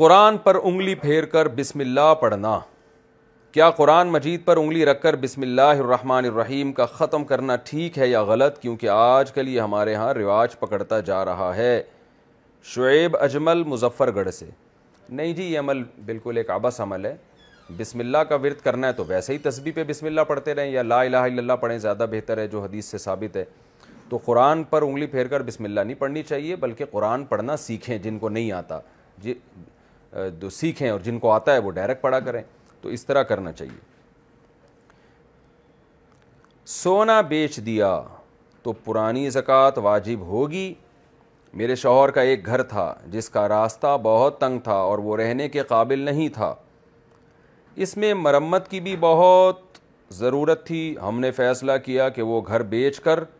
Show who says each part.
Speaker 1: कुरान पर उंगली फेर कर बिसमिल्ला पढ़ना क्या कुरान
Speaker 2: मजीद पर उंगली रख कर बिसमीम का ख़त्म करना ठीक है या गलत क्योंकि आज कल ये हमारे यहाँ रिवाज पकड़ता जा रहा है शुएब अजमल मुजफ्फ़रगढ़ से नहीं जी ये अमल बिल्कुल एक आबस अमल है बिसमिल्ला का विरत करना है तो वैसे ही तस्बी पे बिसमिल्ला पढ़ते रहें या ला इला पढ़ें ज़्यादा बेहतर है जो हदीस से साबित है तो कुरान पर उंगली फेर कर बिसमिल्ला नहीं पढ़नी चाहिए बल्कि कुरान पढ़ना सीखें जिनको नहीं आता जी जो सीखें और जिनको आता है वो डायरेक्ट पढ़ा करें तो इस तरह करना चाहिए सोना बेच दिया तो पुरानी ज़क़़त वाजिब होगी मेरे शोहर का एक घर था जिसका रास्ता बहुत तंग था और वो रहने के काबिल नहीं था इसमें मरम्मत की भी
Speaker 1: बहुत ज़रूरत थी हमने फ़ैसला किया कि वो घर बेच कर